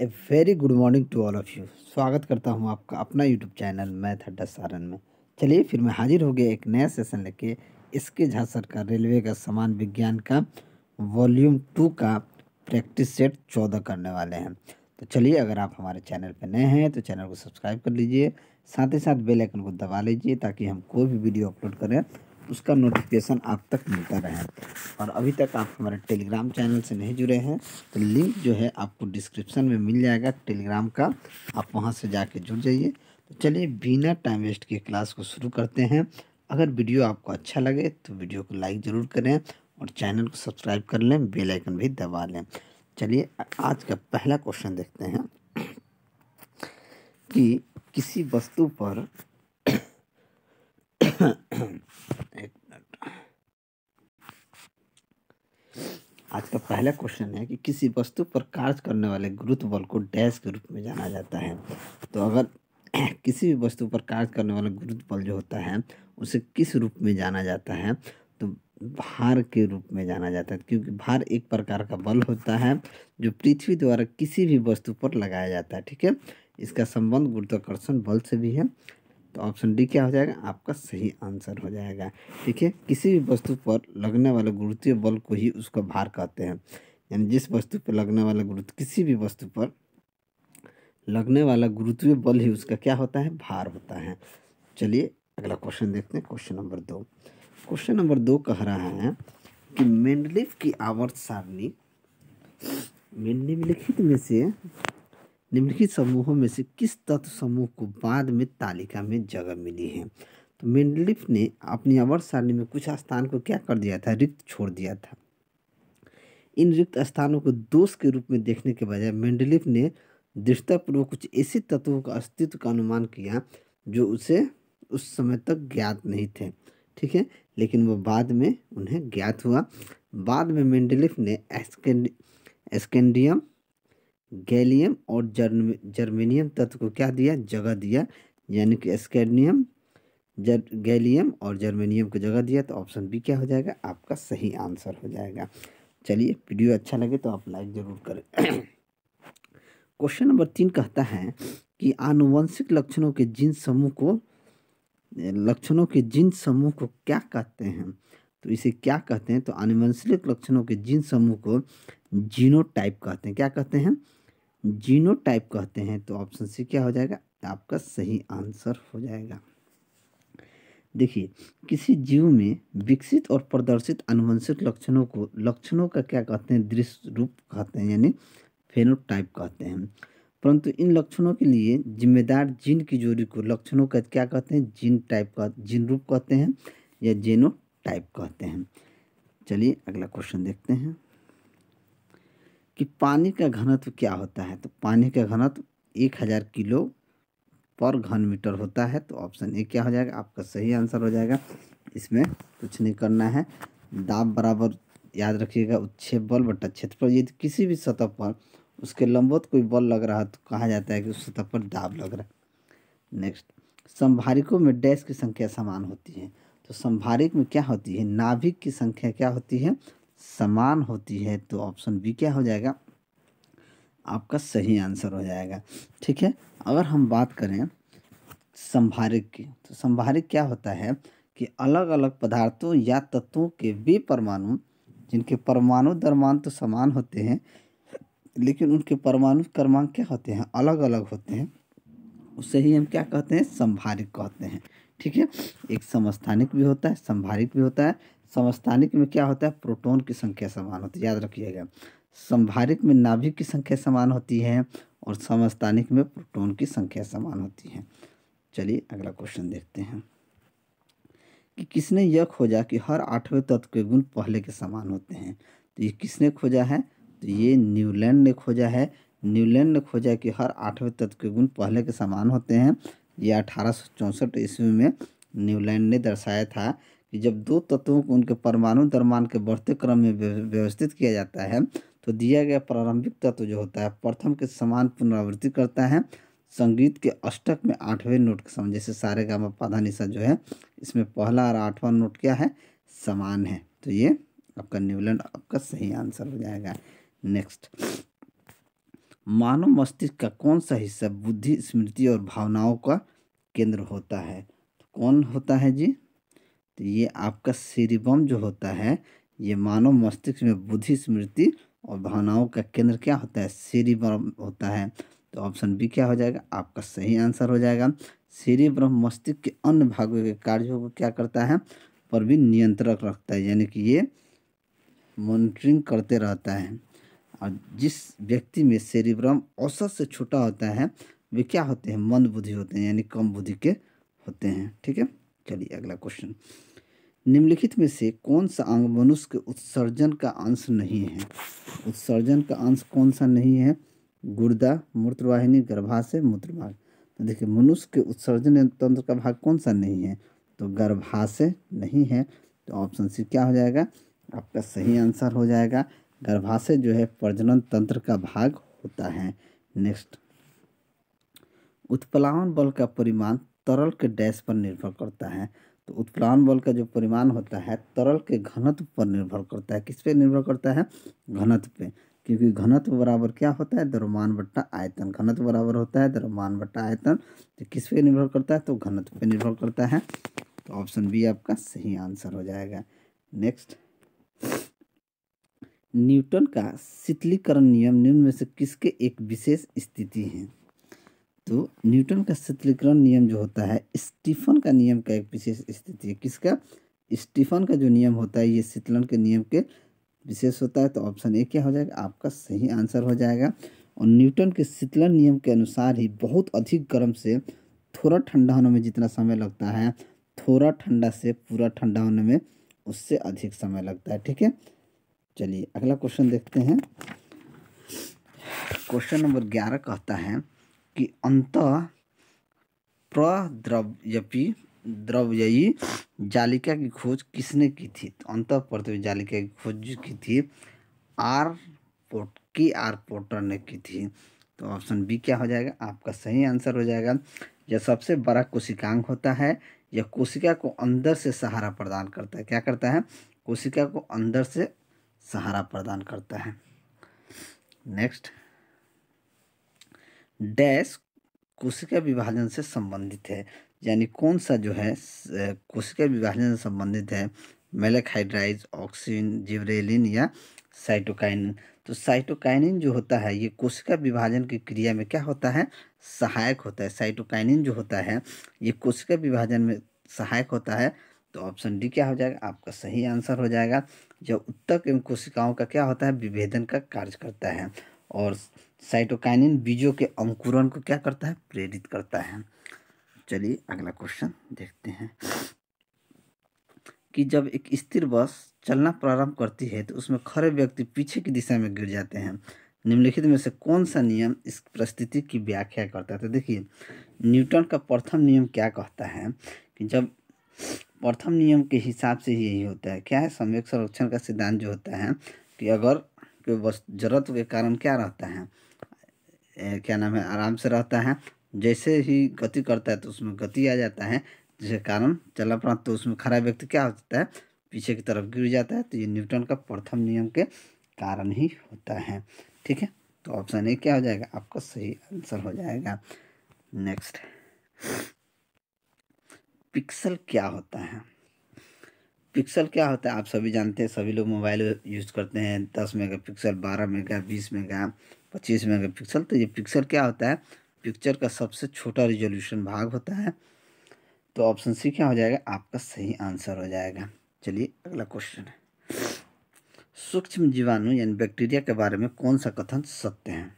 A very good morning to all of you स्वागत करता हूँ आपका अपना यूट्यूब चैनल मैथ अड्डा सारण में चलिए फिर मैं हाजिर हो गया एक नया सेशन लेके इसके झांसर का रेलवे का समान विज्ञान का वॉल्यूम टू का प्रैक्टिस सेट चौदह करने वाले हैं तो चलिए अगर आप हमारे चैनल पर नए हैं तो चैनल को सब्सक्राइब कर लीजिए साथ ही साथ बेलाइकन को दबा लीजिए ताकि हम कोई भी वीडियो अपलोड करें उसका नोटिफिकेशन आप तक मिलता रहे और अभी तक आप हमारे टेलीग्राम चैनल से नहीं जुड़े हैं तो लिंक जो है आपको डिस्क्रिप्शन में मिल जाएगा टेलीग्राम का आप वहाँ से जाके जुड़ जाइए तो चलिए बिना टाइम वेस्ट के क्लास को शुरू करते हैं अगर वीडियो आपको अच्छा लगे तो वीडियो को लाइक ज़रूर करें और चैनल को सब्सक्राइब कर लें बेल आइकन भी दबा लें चलिए आज का पहला क्वेश्चन देखते हैं कि किसी वस्तु पर आज का पहला क्वेश्चन है कि किसी वस्तु पर कार्य करने वाले गुरुत्व बल को डैश के रूप में जाना जाता है तो अगर किसी भी वस्तु पर कार्य करने वाला गुरुत्व बल जो होता है उसे किस रूप में जाना जाता है तो भार के रूप में जाना जाता है क्योंकि भार एक प्रकार का बल होता है जो पृथ्वी द्वारा किसी भी वस्तु पर लगाया जाता है ठीक है इसका संबंध गुरुत्वाकर्षण बल से भी है तो ऑप्शन डी क्या हो जाएगा आपका सही आंसर हो जाएगा ठीक है किसी भी वस्तु पर लगने वाले गुरुत्वीय बल को ही उसका भार कहते हैं यानी जिस वस्तु पर लगने वाला गुरुत्व किसी भी वस्तु पर लगने वाला गुरुत्वीय बल ही उसका क्या होता है भार होता है चलिए अगला क्वेश्चन देखते हैं क्वेश्चन नंबर दो क्वेश्चन नंबर दो कह रहा है कि मेंडलिफ की आवर्त सारणी लिखित में से निम्नलिखित समूहों में से किस तत्व समूह को बाद में तालिका में जगह मिली है तो मेंडलिफ ने अपनी अवर सारणी में कुछ स्थान को क्या कर दिया था रिक्त छोड़ दिया था इन रिक्त स्थानों को दोष के रूप में देखने के बजाय मेंडलिफ ने दृढ़तापूर्वक कुछ ऐसे तत्वों का अस्तित्व का अनुमान किया जो उसे उस समय तक ज्ञात नहीं थे ठीक है लेकिन वो बाद में उन्हें ज्ञात हुआ बाद में मेंडलिफ ने एस्केंडियम गैलियम और जर्म जर्मेनियम तत्व को क्या दिया जगह दिया यानी कि स्कैडनियम जर गैलियम और जर्मेनियम को जगह दिया तो ऑप्शन बी क्या हो जाएगा आपका सही आंसर हो जाएगा चलिए वीडियो अच्छा लगे तो आप लाइक ज़रूर करें क्वेश्चन नंबर तीन कहता है कि आनुवंशिक लक्षणों के जिन समूह को लक्षणों के जिन समूह को क्या कहते हैं तो इसे क्या कहते हैं तो आनुवंशिक लक्षणों के जिन समूह को जीनोटाइप कहते हैं क्या कहते हैं जीनोटाइप कहते हैं तो ऑप्शन सी क्या हो जाएगा आपका सही आंसर हो जाएगा देखिए किसी जीव में विकसित और प्रदर्शित अनुवंशिक लक्षणों को लक्षणों का क्या कहते हैं दृश्य रूप कहते हैं यानी फेनोटाइप कहते हैं परंतु इन लक्षणों के लिए जिम्मेदार जीन की जोड़ी को लक्षणों का क्या कहते हैं जीन टाइप का जीन रूप कहते हैं या जेनो टाइप कहते हैं चलिए अगला क्वेश्चन देखते हैं कि पानी का घनत्व क्या होता है तो पानी का घनत्व एक हज़ार किलो पर घन मीटर होता है तो ऑप्शन ए क्या हो जाएगा आपका सही आंसर हो जाएगा इसमें कुछ नहीं करना है दाब बराबर याद रखिएगा उच्छेप बल बटा क्षेत्रफल यदि किसी भी सतह पर उसके लंबवत कोई बल लग रहा है तो कहा जाता है कि उस सतह पर दाब लग रहा है नेक्स्ट संभारिकों में डैश की संख्या समान होती है तो संभारिक में क्या होती है नाभिक की संख्या क्या होती है समान होती है तो ऑप्शन बी क्या हो जाएगा आपका सही आंसर हो जाएगा ठीक है अगर हम बात करें संभारिक की तो संभारिक क्या होता है कि अलग अलग पदार्थों या तत्वों के वे परमाणु जिनके परमाणु दरमान तो समान होते हैं लेकिन उनके परमाणु क्रमांक क्या होते हैं अलग अलग होते हैं उसे ही हम क्या कहते हैं संभारिक कहते हैं ठीक है एक समस्थानिक भी होता है संभारिक भी होता है समस्थानिक में क्या होता है प्रोटोन की संख्या समान होती है याद रखिएगा संभारिक में नाभिक की संख्या समान होती है और समस्थानिक में प्रोटोन की संख्या समान होती है चलिए अगला क्वेश्चन देखते हैं कि किसने यह खोजा कि हर आठवें तत्व के गुण पहले के समान होते हैं तो ये किसने खोजा है तो ये न्यूलैंड ने खोजा है न्यूलैंड ने खोजा कि हर आठवें तत्व के गुण पहले के समान होते हैं ये अठारह ईस्वी में न्यूलैंड ने दर्शाया था कि जब दो तत्वों को उनके परमाणु दरमान के बढ़ते क्रम में व्यवस्थित किया जाता है तो दिया गया प्रारंभिक तत्व जो होता है प्रथम के समान पुनरावृत्ति करता है संगीत के अष्टक में आठवें नोट के समान जैसे सारे गामा पाधा निशा जो है इसमें पहला और आठवां नोट क्या है समान है तो ये आपका न्यूलैंड आपका सही आंसर हो जाएगा नेक्स्ट मानव मस्तिष्क का कौन सा हिस्सा बुद्धि स्मृति और भावनाओं का केंद्र होता है तो कौन होता है जी तो ये आपका सिरिबम जो होता है ये मानव मस्तिष्क में बुद्धि स्मृति और भावनाओं का केंद्र क्या होता है सीरीब्रम होता है तो ऑप्शन बी क्या हो जाएगा आपका सही आंसर हो जाएगा ब्रह्म मस्तिष्क के अन्य भागों के कार्यों को क्या करता है पर भी नियंत्रक रखता है यानी कि ये मॉनिटरिंग करते रहता है और जिस व्यक्ति में ब्रह्म औसत से छोटा होता है वे क्या होते हैं मंद बुद्धि होते हैं यानी कम बुद्धि के होते हैं ठीक है चलिए अगला क्वेश्चन निम्नलिखित में से कौन सा अंग मनुष्य के उत्सर्जन का अंश नहीं है उत्सर्जन का अंश कौन सा नहीं है गुर्दा मूत्रवाहिनी गर्भाशय मूत्रभाग तो देखिए मनुष्य के उत्सर्जन तंत्र का भाग कौन सा नहीं है तो गर्भाशय नहीं है तो ऑप्शन सी क्या हो जाएगा आपका सही आंसर हो जाएगा गर्भाशय जो है प्रजनन तंत्र का भाग होता है नेक्स्ट उत्प्लावन बल का परिमाण तरल के डैश पर निर्भर करता है तो उत्प्लावन बल का जो परिमाण होता है तरल के घनत्व पर निर्भर करता है किस पे निर्भर करता है घनत्व पे क्योंकि घनत्व बराबर क्या होता है द्रव्यमान बट्टा आयतन घनत्व बराबर होता है द्रव्यमान बट्टा आयतन तो किस पे निर्भर करता है तो घनत्व पे निर्भर करता है तो ऑप्शन बी आपका सही आंसर हो जाएगा नेक्स्ट न्यूटन का शीतलीकरण नियम निम्न में से किसके एक विशेष स्थिति है तो न्यूटन का शीतलीकरण नियम जो होता है स्टीफन का नियम का एक विशेष स्थिति है किसका स्टीफन का जो नियम होता है ये शीतलन के नियम के विशेष होता है तो ऑप्शन ए क्या हो जाएगा आपका सही आंसर हो जाएगा और न्यूटन के शीतलन नियम के अनुसार ही बहुत अधिक गर्म से थोड़ा ठंडा होने में जितना समय लगता है थोड़ा ठंडा से पूरा ठंडा होने में उससे अधिक समय लगता है ठीक है चलिए अगला क्वेश्चन देखते हैं क्वेश्चन नंबर ग्यारह कहता है कि अंत प्रद्रव्यपी द्रव्ययी जालिका की खोज किसने की थी तो अंत प्रद्रव्य जालिका की खोज की थी आर पोट की आर पोटर ने की थी तो ऑप्शन बी क्या हो जाएगा आपका सही आंसर हो जाएगा यह सबसे बड़ा कोशिकांग होता है यह कोशिका को अंदर से सहारा प्रदान करता है क्या करता है कोशिका को अंदर से सहारा प्रदान करता है नेक्स्ट डैश कोशिका विभाजन से संबंधित है यानी कौन सा जो है कोशिका विभाजन से संबंधित है मेलेक्हाइड्राइज ऑक्सीजन जिवरेलिन या साइटोकाइन तो साइटोकाइनिन जो होता है ये कोशिका विभाजन की क्रिया में क्या होता है सहायक होता है साइटोकाइनिन जो होता है ये कोशिका विभाजन में सहायक होता है तो ऑप्शन डी क्या हो जाएगा आपका सही आंसर हो जाएगा जब उत्तक एवं कोशिकाओं का क्या होता है विभेदन का कार्य करता है और साइटोकाइनिन बीजों के अंकुरण को क्या करता है प्रेरित करता है चलिए अगला क्वेश्चन देखते हैं कि जब एक स्थिर बस चलना प्रारंभ करती है तो उसमें खड़े व्यक्ति पीछे की दिशा में गिर जाते हैं निम्नलिखित में से कौन सा नियम इस परिस्थिति की व्याख्या करता है तो देखिए न्यूटन का प्रथम नियम क्या कहता है कि जब प्रथम नियम के हिसाब से यही होता है क्या है सम्यक संरक्षण का सिद्धांत जो होता है कि अगर कोई जरूरत के कारण क्या रहता है क्या नाम है आराम से रहता है जैसे ही गति करता है तो उसमें गति आ जाता है जिसके कारण चला प्रांत तो उसमें खराब व्यक्ति क्या हो जाता है पीछे की तरफ गिर जाता है तो ये न्यूटन का प्रथम नियम के कारण ही होता है ठीक है तो ऑप्शन ए क्या हो जाएगा आपका सही आंसर हो जाएगा नेक्स्ट पिक्सल क्या होता है पिक्सल क्या होता है आप सभी जानते हैं सभी लोग मोबाइल यूज़ करते हैं दस मेगा पिक्सल बारह मेगा बीस मेगा पच्चीस मेगा पिक्सल तो ये पिक्सल क्या होता है पिक्चर का सबसे छोटा रिजोल्यूशन भाग होता है तो ऑप्शन सी क्या हो जाएगा आपका सही आंसर हो जाएगा चलिए अगला क्वेश्चन है सूक्ष्म जीवाणु यानी बैक्टीरिया के बारे में कौन सा कथन सत्य है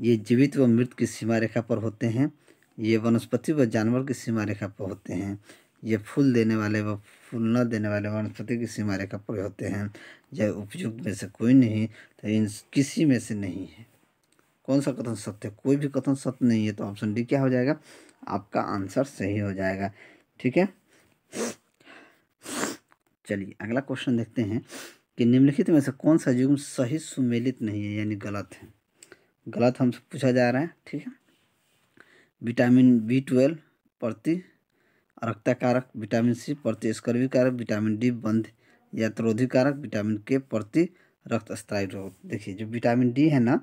ये जीवित व मृत की सीमा रेखा पर होते हैं ये वनस्पति व जानवर की सीमा रेखा पर होते हैं ये फूल देने वाले व फूल न देने वाले वनस्पति किसी मारे कपड़े होते हैं जब उपयुक्त में से कोई नहीं तो इन किसी में से नहीं है कौन सा कथन सत्य कोई भी कथन सत्य नहीं है तो ऑप्शन डी क्या हो जाएगा आपका आंसर सही हो जाएगा ठीक है चलिए अगला क्वेश्चन देखते हैं कि निम्नलिखित में से कौन सा युग्म सही सुमेलित नहीं है यानी गलत है गलत हमसे पूछा जा रहा है ठीक है विटामिन बी ट्वेल्व प्रति रक्ताकारक विटामिन सी प्रति स्कर्वी कारक विटामिन डी बंध यात्रोधी कारक विटामिन के प्रति रक्त स्थायी रोग देखिए जो विटामिन डी है ना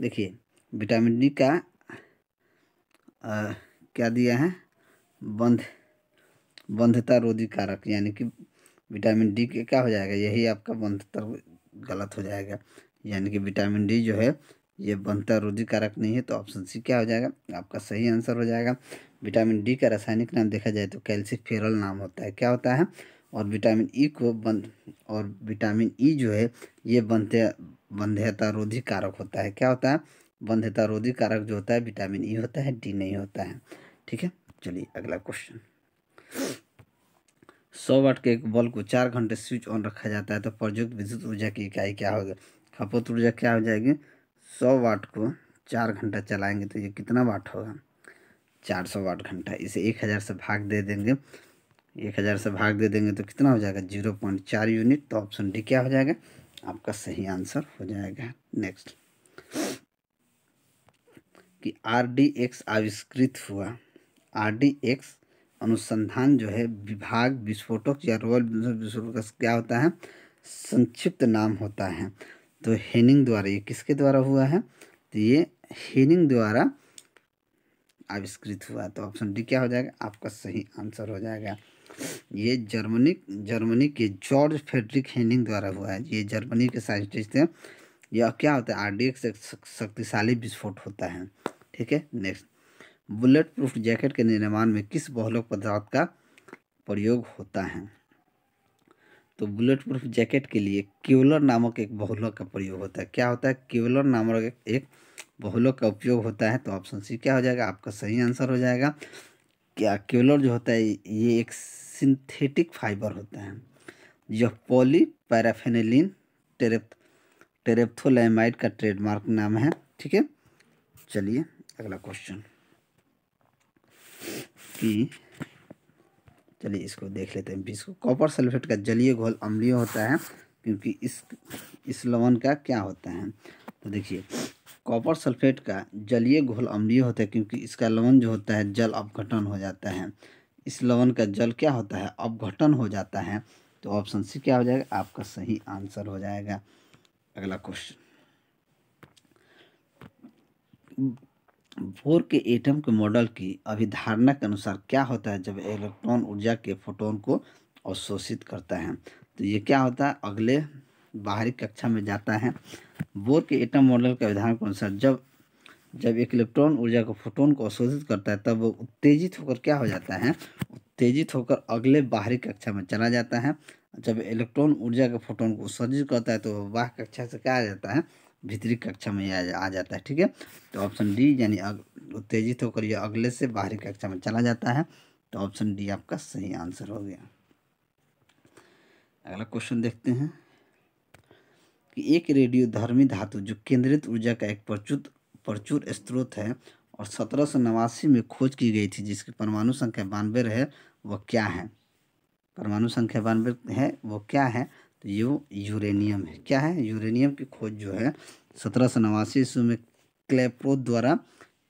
देखिए विटामिन डी का आ, क्या दिया है बंध बंधता रोधी कारक यानी कि विटामिन डी के क्या हो जाएगा यही आपका बंधता गलत हो जाएगा यानी कि विटामिन डी जो है ये बंधता रोधी कारक नहीं है तो ऑप्शन सी क्या हो जाएगा आपका सही आंसर हो जाएगा विटामिन डी का रासायनिक नाम देखा जाए तो फेरल नाम होता है क्या होता है और विटामिन ई e को बन और विटामिन ई e जो है ये बंधे बंधेता रोधी कारक होता है क्या होता है बंध्यता रोधी कारक जो होता है विटामिन ई e होता है डी नहीं होता है ठीक है चलिए अगला क्वेश्चन सौ वाट के एक बल्ब को चार घंटे स्विच ऑन रखा जाता है तो प्रयुक्त विद्युत ऊर्जा की इकाई क्या होगी खपत ऊर्जा क्या हो जाएगी सौ वाट को चार घंटा चलाएंगे तो ये कितना वाट होगा चार सौ वाट घंटा इसे एक हज़ार से भाग दे देंगे एक हज़ार से भाग दे देंगे तो कितना हो जाएगा जीरो पॉइंट चार यूनिट तो ऑप्शन डी क्या हो जाएगा आपका सही आंसर हो जाएगा नेक्स्ट कि आर डी एक्स आविष्कृत हुआ आर डी एक्स अनुसंधान जो है विभाग विस्फोटक या रोयल विस्फोटक क्या होता है संक्षिप्त नाम होता है तो हेनिंग द्वारा ये किसके द्वारा हुआ है तो ये हेनिंग द्वारा आविष्कृत हुआ तो ऑप्शन डी क्या हो जाएगा आपका सही आंसर हो जाएगा ये जर्मनी जर्मनी के जॉर्ज फेडरिक हेनिंग द्वारा हुआ है ये जर्मनी के साइंटिस्ट हैं यह क्या होता है आर डी एक्स शक्तिशाली विस्फोट होता है ठीक है नेक्स्ट बुलेट प्रूफ जैकेट के निर्माण में किस बहुलोक पदार्थ का प्रयोग होता है तो बुलेट प्रूफ जैकेट के लिए केवलर नामक एक बहुलोक का प्रयोग होता है क्या होता है केवलर नामक एक बहुलों का उपयोग होता है तो ऑप्शन सी क्या हो जाएगा आपका सही आंसर हो जाएगा क्या केलोर जो होता है ये एक सिंथेटिक फाइबर होता है यह पॉली पैराफेनेलिन टेरेप टेरेप्थोलाइमाइड का ट्रेडमार्क नाम है ठीक है चलिए अगला क्वेश्चन कि चलिए इसको देख लेते हैं बीस को कॉपर सल्फेट का जलीय घोल अम्लीय होता है क्योंकि इस इस लवन का क्या होता है तो देखिए कॉपर सल्फेट का जलीय घोल अम्लीय होता है क्योंकि इसका लवण जो होता है जल अपघटन हो जाता है इस लवण का जल क्या होता है अपघटन हो जाता है तो ऑप्शन सी क्या हो जाएगा आपका सही आंसर हो जाएगा अगला क्वेश्चन फोर के एटम के मॉडल की अभिधारणा के अनुसार क्या होता है जब इलेक्ट्रॉन ऊर्जा के फोटोन को अवशोषित करता है तो ये क्या होता है अगले बाहरी कक्षा में जाता है बोर के एटम मॉडल के विधान के अनुसार जब जब एक इलेक्ट्रॉन ऊर्जा को फोटोन को अवशोषित करता है तब वो उत्तेजित होकर क्या हो जाता है उत्तेजित होकर अगले बाहरी कक्षा में चला जाता है जब इलेक्ट्रॉन ऊर्जा के फोटोन को उत्सर्जित करता है तो वह कक्षा से क्या आ जाता है भीतरी कक्षा में आ जाता है ठीक है तो ऑप्शन डी यानी उत्तेजित होकर यह अगले से बाहरी कक्षा में चला जाता है तो ऑप्शन डी आपका सही आंसर हो गया अगला क्वेश्चन देखते हैं कि एक धर्मी धातु जो केंद्रित ऊर्जा का एक प्रचुर प्रचुर स्रोत है और सत्रह सौ नवासी में खोज की गई थी जिसकी परमाणु संख्या बानवे है वह क्या है परमाणु संख्या बानवे है वो क्या है तो ये यूरेनियम है क्या है यूरेनियम की खोज जो है सत्रह सौ नवासी ईस्वी में क्लेप्रो द्वारा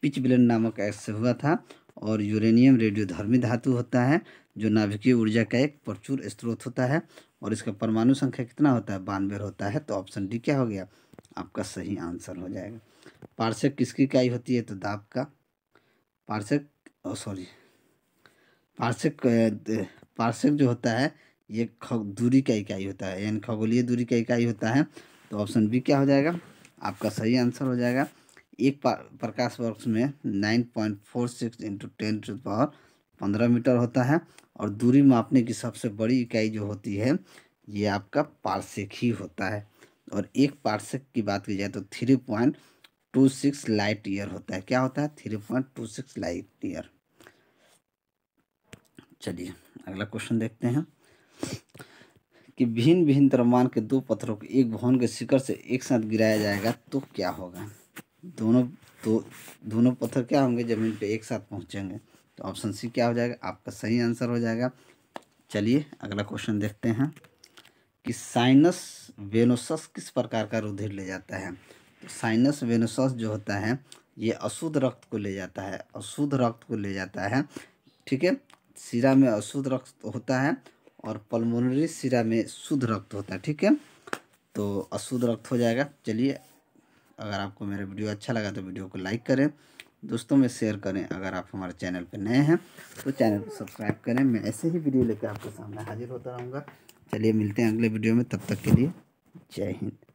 पिच बिलन नामक एक्स से हुआ था और यूरेनियम रेडियोधर्मी धातु होता है जो नाभिकीय ऊर्जा का एक प्रचुर स्रोत होता है और इसका परमाणु संख्या कितना होता है बानवे होता है तो ऑप्शन डी क्या हो गया आपका सही आंसर हो जाएगा पार्षक किसकी इकाई होती है तो दाब का पार्षक सॉरी पार्षक पार्षक जो होता है ये दूरी का इकाई होता है यानी खगोलीय दूरी का इकाई होता है तो ऑप्शन बी क्या हो जाएगा आपका सही आंसर हो जाएगा एक प्रकाश वर्ष में nine point four six into ten power पंद्रह मीटर होता है और दूरी मापने की सबसे बड़ी इकाई जो होती है ये आपका पार्सेक ही होता है और एक पार्सेक की बात की जाए तो three point two six light year होता है क्या होता है three point two six light year चलिए अगला क्वेश्चन देखते हैं कि भिन्न भिन्न द्रव्यमान के दो पत्थरों को एक भवन के शिखर से एक साथ गिराया जाएगा तो क्या होगा दोनों दो दोनों पत्थर क्या होंगे जमीन पे एक साथ पहुंचेंगे तो ऑप्शन सी क्या हो जाएगा आपका सही आंसर हो जाएगा चलिए अगला क्वेश्चन देखते हैं कि साइनस वेनोसस किस प्रकार का रुधिर ले जाता है तो साइनस वेनोसस जो होता है ये अशुद्ध रक्त को ले जाता है अशुद्ध रक्त को ले जाता है ठीक है सिरा में अशुद्ध रक्त होता है और पल्मोनरी सिरा में शुद्ध रक्त होता है ठीक है तो अशुद्ध रक्त हो जाएगा चलिए अगर आपको मेरा वीडियो अच्छा लगा तो वीडियो को लाइक करें दोस्तों में शेयर करें अगर आप हमारे चैनल पर नए हैं तो चैनल को सब्सक्राइब करें मैं ऐसे ही वीडियो लेकर आपके सामने हाजिर होता रहूँगा चलिए मिलते हैं अगले वीडियो में तब तक के लिए जय हिंद